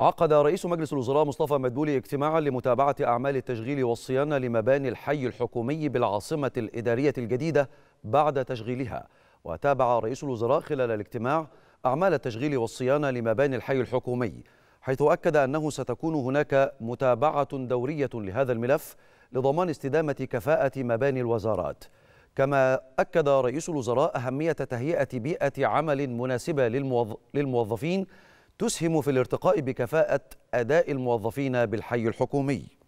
عقد رئيس مجلس الوزراء مصطفى مدبولي اجتماعا لمتابعة أعمال التشغيل والصيانة لمباني الحي الحكومي بالعاصمة الإدارية الجديدة بعد تشغيلها وتابع رئيس الوزراء خلال الاجتماع أعمال التشغيل والصيانة لمباني الحي الحكومي حيث أكد أنه ستكون هناك متابعة دورية لهذا الملف لضمان استدامة كفاءة مباني الوزارات كما أكد رئيس الوزراء أهمية تهيئة بيئة عمل مناسبة للموظفين تسهم في الارتقاء بكفاءة أداء الموظفين بالحي الحكومي